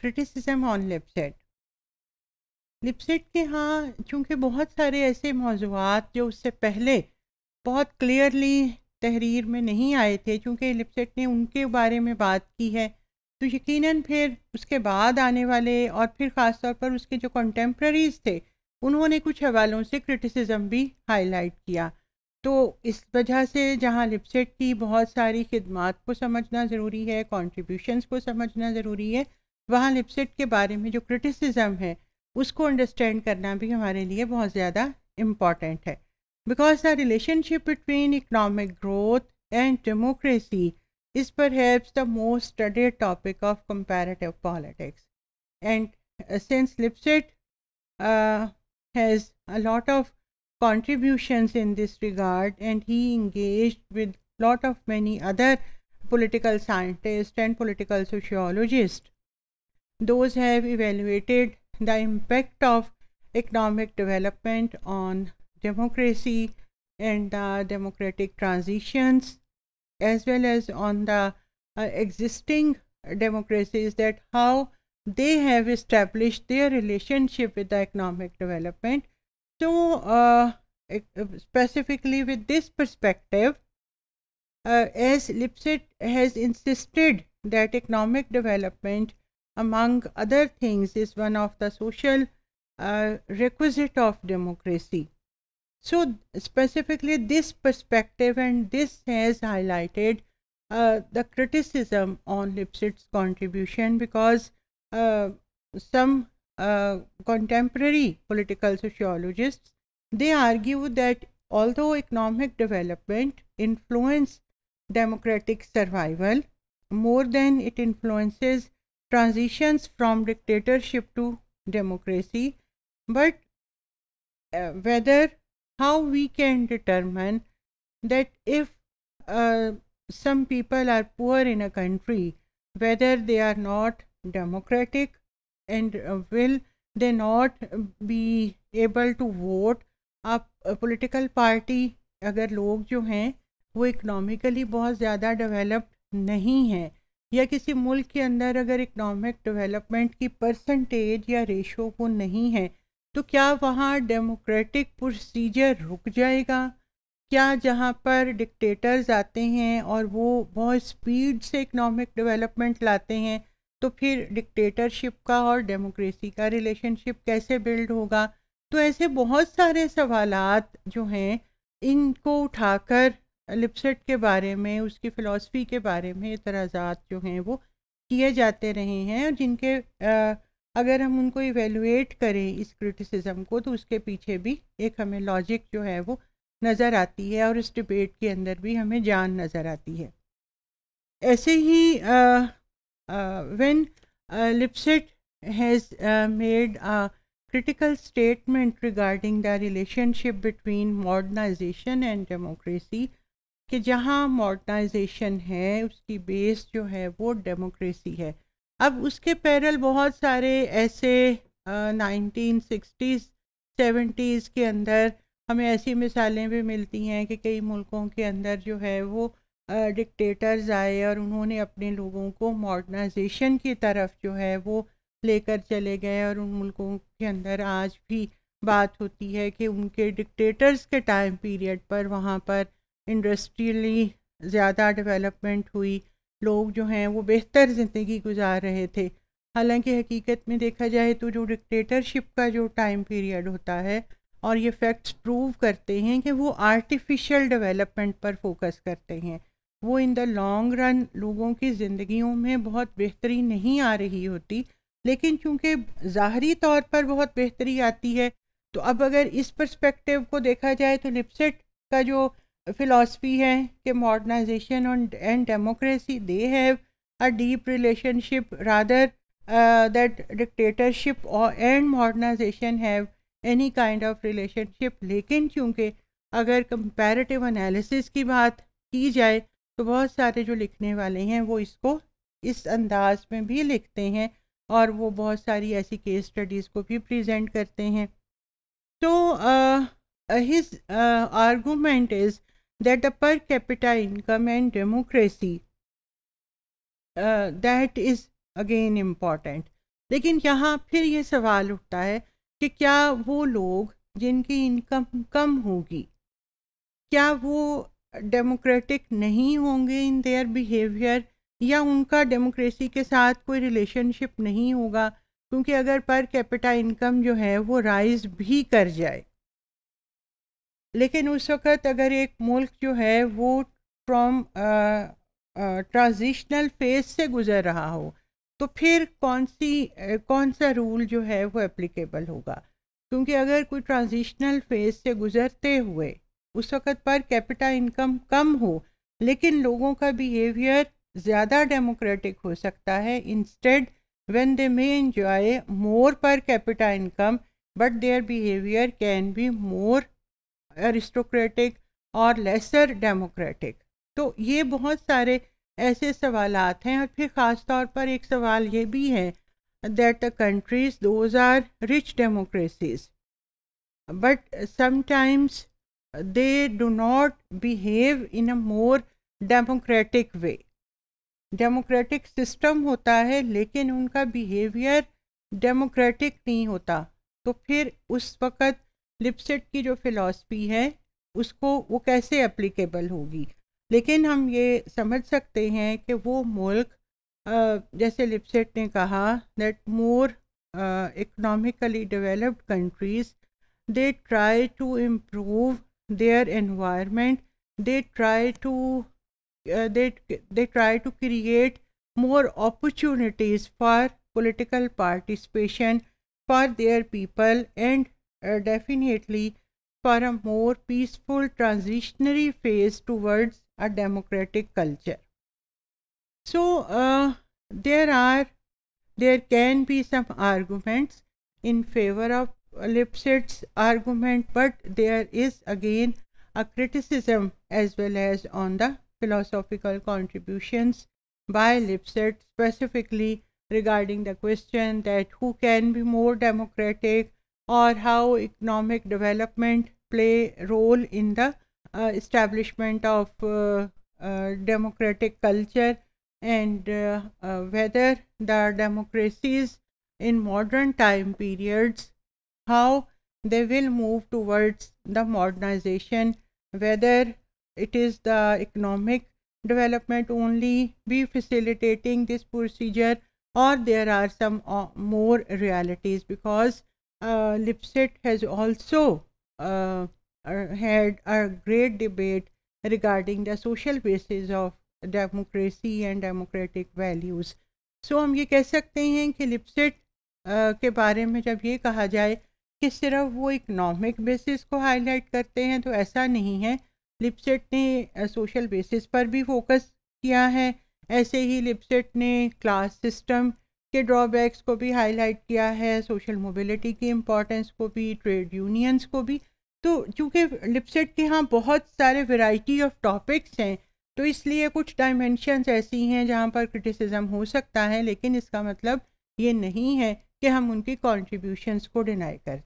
Criticism on Lipset Lipset के यहाँ चूँकि बहुत सारे ऐसे मौजूद जो उससे पहले बहुत क्लियरली तहरीर में नहीं आए थे चूँकि लिपसेट ने उनके बारे में बात की है तो यकीनन फिर उसके बाद आने वाले और फिर ख़ास तौर पर उसके जो कंटेम्प्रेरीज थे उन्होंने कुछ हवालों से क्रिटिसिज्म भी हाईलाइट किया तो इस वजह से जहाँ लिपसेट की बहुत सारी खदमात को समझना ज़रूरी है कॉन्ट्रीब्यूशनस को समझना ज़रूरी है वहाँ लिपसेट के बारे में जो क्रिटिसिज्म है उसको अंडरस्टैंड करना भी हमारे लिए बहुत ज़्यादा इम्पॉर्टेंट है because the relationship between economic growth and democracy इस पर helps the most studied topic of comparative politics and since Lipset has a lot of contribution in this regard and he engage with lot of many other political scientist and political sociologist those have evaluated the impact of economic development on democracy and the democratic transitions as well as on the uh, existing democracies that how they have established their relationship with the economic development so uh, uh specifically with this perspective uh, as lipset has insisted that economic development among other things, is one of the social uh, requisite of democracy. So specifically this perspective and this has highlighted uh, the criticism on Lipset's contribution because uh, some uh, contemporary political sociologists, they argue that although economic development influences democratic survival more than it influences transitions from dictatorship to democracy, but uh, whether how we can determine that if uh, some people are poor in a country, whether they are not democratic and uh, will they not be able to vote A political party. अगर लोग जो हैं वो economically बहुत ज़्यादा developed नहीं हैं या किसी मुल्क के अंदर अगर इकनॉमिक डेवलपमेंट की परसेंटेज या रेशो को नहीं है तो क्या वहाँ डेमोक्रेटिक प्रोसीजर रुक जाएगा क्या जहाँ पर डिक्टेटर्स आते हैं और वो बहुत स्पीड से इकनॉमिक डेवलपमेंट लाते हैं तो फिर डिक्टेटरशिप का और डेमोक्रेसी का रिलेशनशिप कैसे बिल्ड होगा तो ऐसे बहुत सारे सवालात जो हैं इनको उठाकर लिपसेट के बारे में उसकी फ़िलासफ़ी के बारे में इतराज़ात जो हैं वो किए जाते रहे हैं और जिनके आ, अगर हम उनको इवेलुएट करें इस क्रिटिसिज्म को तो उसके पीछे भी एक हमें लॉजिक जो है वो नज़र आती है और इस डिबेट के अंदर भी हमें जान नज़र आती है ऐसे ही one Lipset has made critical statement regarding the relationship between modernization and democracy कि जहाँ मॉडर्नाइजेशन है उसकी बेस जो है वो डेमोक्रेसी है अब उसके पैरल बहुत सारे ऐसे नाइनटीन सिक्सटीज़ सेवेंटीज़ के अंदर हमें ऐसी मिसालें भी मिलती हैं कि कई मुल्कों के अंदर जो है वो डिक्टेटर्स आए और उन्होंने अपने लोगों को मॉडर्नाइजेशन की तरफ जो है वो लेकर चले गए और उन मुल्कों के अंदर आज भी बात होती है कि उनके डिक्टेटर्स के टाइम पीरियड पर वहाँ पर इंडस्ट्रियली ज़्यादा डेवलपमेंट हुई लोग जो हैं वो बेहतर ज़िंदगी गुजार रहे थे हालांकि हकीकत में देखा जाए तो जो डिक्टेटरशिप का जो टाइम पीरियड होता है और ये फैक्ट्स प्रूव करते हैं कि वो आर्टिफिशियल डेवलपमेंट पर फोकस करते हैं वो इन द लॉन्ग रन लोगों की ज़िंदगियों में बहुत बेहतरी नहीं आ रही होती लेकिन चूंकि ज़ाहरी तौर पर बहुत बेहतरी आती है तो अब अगर इस परस्पेक्टिव को देखा जाए तो लिपसेट का जो फिलासफी है कि modernization and democracy they have a deep relationship rather that dictatorship और and modernization have any kind of relationship लेकिन चूँकि अगर कंपेरेटिव एनालिसिस की बात की जाए तो बहुत सारे जो लिखने वाले हैं वो इसको इस अंदाज में भी लिखते हैं और वो बहुत सारी ऐसी केस स्टडीज़ को भी प्रेजेंट करते हैं तो his argument is that the per capita income and democracy uh, that is again important. लेकिन यहाँ फिर ये सवाल उठता है कि क्या वो लोग जिनकी इनकम कम होगी क्या वो डेमोक्रेटिक नहीं होंगे इन देयर बिहेवियर या उनका डेमोक्रेसी के साथ कोई रिलेशनशिप नहीं होगा क्योंकि अगर पर कैपिटा इनकम जो है वो राइज भी कर जाए लेकिन उस वक़्त अगर एक मुल्क जो है वो फ्रॉम ट्रांजिशनल फेज से गुज़र रहा हो तो फिर कौन सी कौन सा रूल जो है वो एप्लीकेबल होगा क्योंकि अगर कोई ट्रांजिशनल फेज से गुज़रते हुए उस वक़्त पर कैपिटा इनकम कम हो लेकिन लोगों का बिहेवियर ज़्यादा डेमोक्रेटिक हो सकता है instead when they may enjoy more per capital income but their behaviour can be more aristocratic और लेसर डेमोक्रेटिक तो ये बहुत सारे ऐसे सवाल हैं और फिर ख़ास तौर पर एक सवाल ये भी है that the countries those are rich democracies but sometimes they do not behave in a more democratic way democratic system होता है लेकिन उनका बिहेवियर डेमोक्रेटिक नहीं होता तो फिर उस वक़्त लिपस्टिक की जो फिलॉसफी है उसको वो कैसे अप्लीकेबल होगी लेकिन हम ये समझ सकते हैं कि वो मुल्क जैसे लिपसेट ने कहा that more economically developed countries they try to improve their environment they try to they try to create more opportunities for political participation for their people and Uh, definitely for a more peaceful transitionary phase towards a democratic culture. So uh, there are, there can be some arguments in favor of Lipset's argument, but there is again a criticism as well as on the philosophical contributions by Lipschitz specifically regarding the question that who can be more democratic or how economic development play role in the uh, establishment of uh, uh, democratic culture and uh, uh, whether the democracies in modern time periods how they will move towards the modernization whether it is the economic development only be facilitating this procedure or there are some uh, more realities because uh, Lipset has also uh, uh, had a great debate regarding the social basis of democracy and democratic values. So हम ये कह सकते हैं कि Lipset uh, के बारे में जब ये कहा जाए कि सिर्फ वो इकनॉमिक बेसिस को हाईलाइट करते हैं तो ऐसा नहीं है लिपसेट ने सोशल uh, बेसिस पर भी फोकस किया है ऐसे ही लिपसेट ने क्लास सिस्टम के ड्रॉबैक्स को भी हाईलाइट किया है सोशल मोबिलिटी की इम्पॉर्टेंस को भी ट्रेड यूनियंस को भी तो चूँकि लिपसेट के यहाँ बहुत सारे वैरायटी ऑफ टॉपिक्स हैं तो इसलिए कुछ डायमेंशंस ऐसी हैं जहाँ पर क्रिटिसिज्म हो सकता है लेकिन इसका मतलब ये नहीं है कि हम उनकी कॉन्ट्रीब्यूशनस को डिनाई कर